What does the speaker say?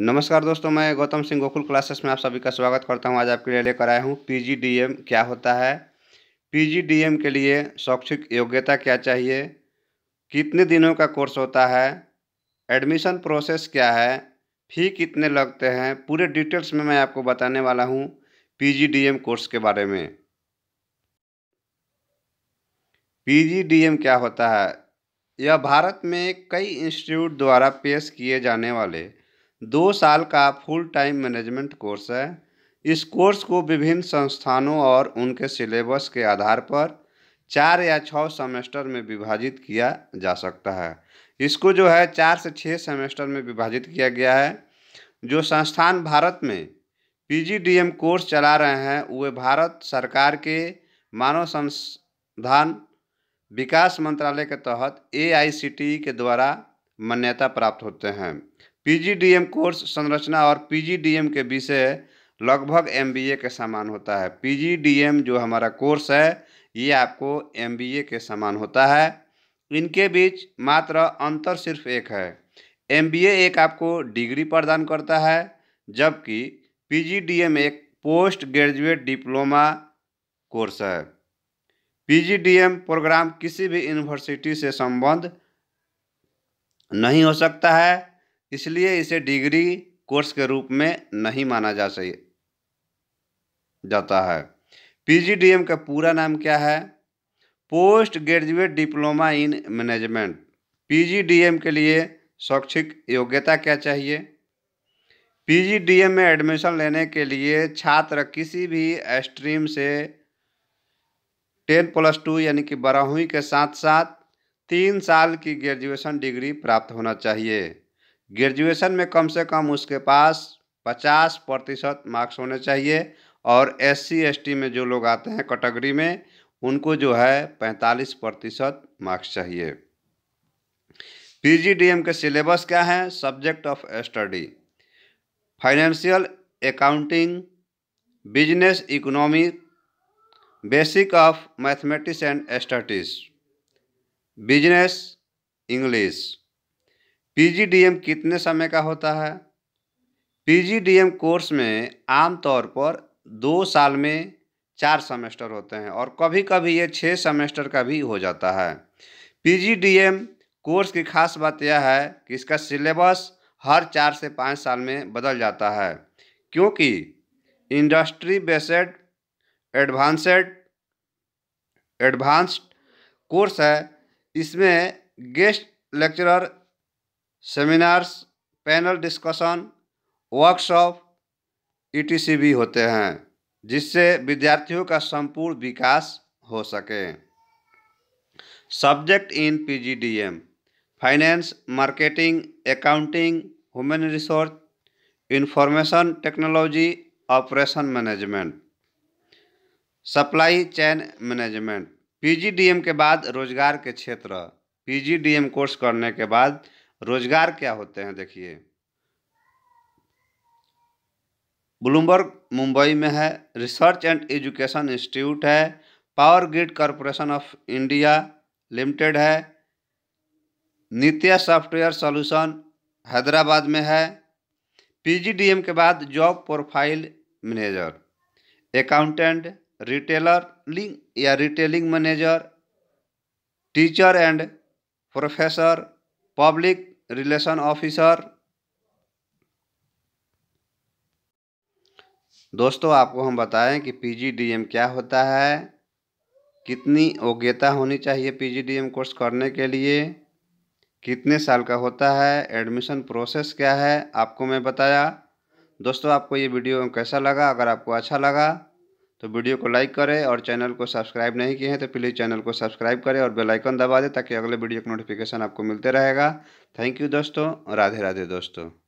नमस्कार दोस्तों मैं गौतम सिंह गोकुल क्लासेस में आप सभी का स्वागत करता हूं आज आपके लिए लेकर आया हूं पीजीडीएम क्या होता है पीजीडीएम के लिए शैक्षिक योग्यता क्या चाहिए कितने दिनों का कोर्स होता है एडमिशन प्रोसेस क्या है फ़ी कितने लगते हैं पूरे डिटेल्स में मैं आपको बताने वाला हूँ पी कोर्स के बारे में पी क्या होता है यह भारत में कई इंस्टीट्यूट द्वारा पेश किए जाने वाले दो साल का फुल टाइम मैनेजमेंट कोर्स है इस कोर्स को विभिन्न संस्थानों और उनके सिलेबस के आधार पर चार या छः सेमेस्टर में विभाजित किया जा सकता है इसको जो है चार से छः सेमेस्टर में विभाजित किया गया है जो संस्थान भारत में पीजीडीएम कोर्स चला रहे हैं वे भारत सरकार के मानव संसाधन विकास मंत्रालय के तहत एआईसीटीई e के द्वारा मान्यता प्राप्त होते हैं पीजीडीएम कोर्स संरचना और पीजीडीएम के विषय लगभग एमबीए के समान होता है पीजीडीएम जो हमारा कोर्स है ये आपको एमबीए के समान होता है इनके बीच मात्र अंतर सिर्फ एक है एमबीए एक आपको डिग्री प्रदान करता है जबकि पीजीडीएम एक पोस्ट ग्रेजुएट डिप्लोमा कोर्स है पीजीडीएम प्रोग्राम किसी भी यूनिवर्सिटी से संबंध नहीं हो सकता है इसलिए इसे डिग्री कोर्स के रूप में नहीं माना जा सही जाता है पीजीडीएम का पूरा नाम क्या है post graduate diploma in management PGDM के लिए शैक्षिक योग्यता क्या चाहिए पीजीडीएम में एडमिशन लेने के लिए छात्र किसी भी स्ट्रीम से टेन प्लस टू यानी कि बारहवीं के साथ साथ तीन साल की ग्रेजुएशन डिग्री प्राप्त होना चाहिए ग्रेजुएशन में कम से कम उसके पास पचास प्रतिशत मार्क्स होने चाहिए और एस सी में जो लोग आते हैं कैटेगरी में उनको जो है पैंतालीस प्रतिशत मार्क्स चाहिए पीजीडीएम के सिलेबस क्या है subject of study financial accounting business economy basic of mathematics and studies business English PGDM कितने समय का होता है पीजीडीएम कोर्स में आमतौर पर दो साल में चार सेमेस्टर होते हैं और कभी कभी ये छः सेमेस्टर का भी हो जाता है पीजीडीएम कोर्स की खास बात यह है कि इसका सिलेबस हर चार से पाँच साल में बदल जाता है क्योंकि industry based advanced advanced course है इसमें guest lecturer seminars panel discussion workshop ई भी होते हैं जिससे विद्यार्थियों का संपूर्ण विकास हो सके subject in PGDM finance marketing accounting human resource information technology operation management supply chain management PGDM के बाद रोजगार के क्षेत्र पीजीडीएम कोर्स करने के बाद रोजगार क्या होते हैं देखिए ब्लूमबर्ग मुंबई में है रिसर्च एंड एजुकेशन इंस्टीट्यूट है power grid corporation of India limited है नित्य सॉफ्टवेयर सॉल्यूशन हैदराबाद में है पीजीडीएम के बाद job profile manager accountant retailing या retailing manager teacher and professor public relation officer दोस्तों आपको हम बताएं कि पीजीडीएम क्या होता है कितनी योग्यता होनी चाहिए पीजीडीएम कोर्स करने के लिए कितने साल का होता है एडमिशन प्रोसेस क्या है आपको मैं बताया दोस्तों आपको ये वीडियो कैसा लगा अगर आपको अच्छा लगा तो वीडियो को लाइक करें और चैनल को सब्सक्राइब नहीं किए हैं तो प्लीज़ चैनल को सब्सक्राइब करें और बेल आइकन दबा दें ताकि अगले वीडियो का नोटिफिकेशन आपको मिलते रहेगा थैंक यू दोस्तों राधे राधे दोस्तों